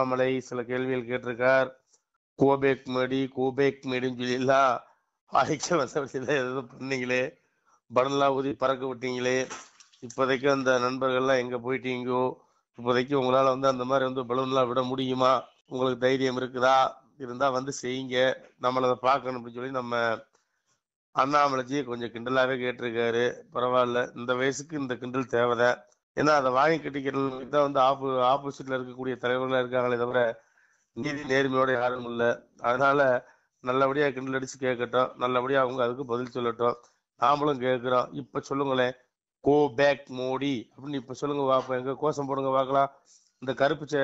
அண்ணாமலை சில கேள்விகள் கேட்டிருக்கார் கோபேக் மேடி கோபேக் மேடின்னு சொல்லிலாம் ஆதிக்க வசவசியில் எதுவும் பண்ணீங்களே படம்லாம் ஊதி பறக்க விட்டீங்களே இப்போதைக்கு அந்த நண்பர்கள்லாம் எங்கே போயிட்டீங்கோ இப்போதைக்கு உங்களால் வந்து அந்த மாதிரி வந்து பலூன்லாம் விட முடியுமா உங்களுக்கு தைரியம் இருக்குதா இருந்தால் வந்து செய்யுங்க நம்மளை அதை பார்க்கணும் அப்படின்னு சொல்லி நம்ம அண்ணாமலைஜி கொஞ்சம் கிண்டலாகவே கேட்டிருக்காரு பரவாயில்ல இந்த வயசுக்கு இந்த கிண்டல் தேவை ஏன்னா அதை வாங்கி கட்டிக்கிறவங்களுக்கு தான் வந்து ஆப்பு ஆப்போசிட்ல இருக்கக்கூடிய தலைவர்களாக இருக்காங்களே தவிர நீதி நேர்மையோட யாரும் இல்லை அதனால நல்லபடியாக கிண்டல் அடிச்சு கேட்கட்டும் நல்லபடியாக அவங்க அதுக்கு பதில் சொல்லட்டும் நாமளும் கேட்குறோம் இப்போ சொல்லுங்களேன் கோ பேக் மோடி அப்படின்னு இப்போ சொல்லுங்க பார்ப்போம் எங்க கோஷம் போடுங்க பார்க்கலாம் இந்த கருப்பு சே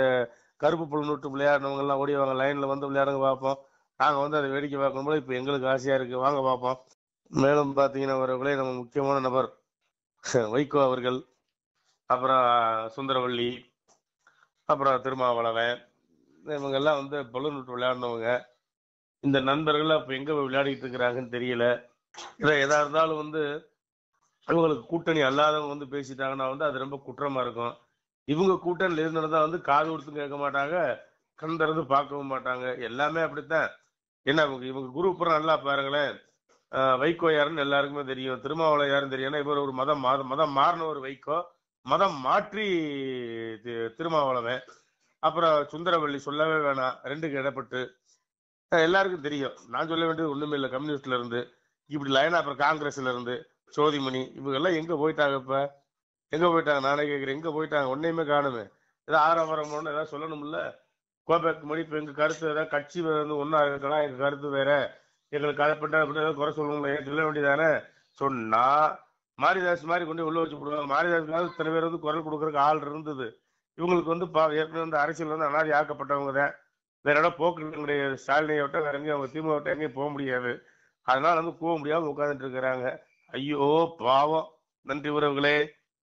கருப்பு புலநூட்டு விளையாடுறவங்க எல்லாம் ஓடிவாங்க லைன்ல வந்து விளையாடுங்க பார்ப்போம் நாங்கள் வந்து அதை வேடிக்கை பார்க்கணும் போல இப்போ எங்களுக்கு ஆசையா இருக்கு வாங்க பார்ப்போம் மேலும் பார்த்தீங்கன்னா வரவர்களே நம்ம முக்கியமான நபர் வைகோ அவர்கள் அப்புறம் சுந்தரவள்ளி அப்புறம் திருமாவளவன் இவங்கெல்லாம் வந்து பலூன் விளையாடினவங்க இந்த நண்பர்கள் அப்போ எங்க விளையாடிட்டு இருக்கிறாங்கன்னு தெரியல இதை எதா இருந்தாலும் வந்து இவங்களுக்கு கூட்டணி அல்லாதவங்க வந்து பேசிட்டாங்கன்னா வந்து அது ரொம்ப குற்றமா இருக்கும் இவங்க கூட்டணியில் இருந்ததுதான் வந்து காது கொடுத்து கேட்க மாட்டாங்க கண் பார்க்கவும் மாட்டாங்க எல்லாமே அப்படித்தான் என்ன இவங்க இவங்க குரூப்புறம் நல்லா பாருங்களேன் வைகோ யாருன்னு எல்லாருக்குமே தெரியும் திருமாவளம் யாருன்னு தெரியும் ஏன்னா இவர் ஒரு மதம் மதம் மாறின ஒரு வைகோ மதம் மாற்றி திருமாவளவன் அப்புறம் சுந்தரவள்ளி சொல்லவே வேணாம் ரெண்டுக்கு இடப்பட்டு எல்லாருக்கும் தெரியும் நான் சொல்ல வேண்டியது ஒண்ணுமே இல்லை கம்யூனிஸ்ட்ல இருந்து இப்படி லைனா அப்புறம் காங்கிரஸ்ல இருந்து சோதிமணி இவங்கெல்லாம் எங்க போயிட்டாங்க இப்ப எங்க போயிட்டாங்க நானே கேட்கிறேன் எங்க போயிட்டாங்க ஒன்னையுமே காணுமே ஏதாவது ஆரம்பரம்னு ஏதாவது சொல்லணும்ல கோபக்கு மணி இப்ப எங்க கருத்து வேற கட்சி வந்து ஒன்னா இருக்கலாம் எங்க கருத்து வேற எங்களுக்கு அதை பண்ண அப்படின்னு ஏதாவது குறை சொல்லணும் சொல்ல வேண்டியதானே சொன்னா மாரிதாஸ் மாதிரி கொண்டு உள்ள வச்சு போடுவாங்க மாரிதாஸ் மாதிரி இத்தனை பேர் வந்து குரல் கொடுக்கறதுக்கு ஆள் இருந்தது இவங்களுக்கு வந்து பா ஏற்கனவே வந்து அரசியல் வந்து அனாதி ஆக்கப்பட்டவங்க தான் வேற இடம் போக்குடைய ஸ்டாலினை விட்ட வேற எங்கேயும் அவங்க திமுக விட்ட எங்கேயும் போக முடியாது அதனால வந்து போக முடியாமல் உட்காந்துட்டு இருக்கிறாங்க ஐயோ பாவம் நன்றி உறவுகளே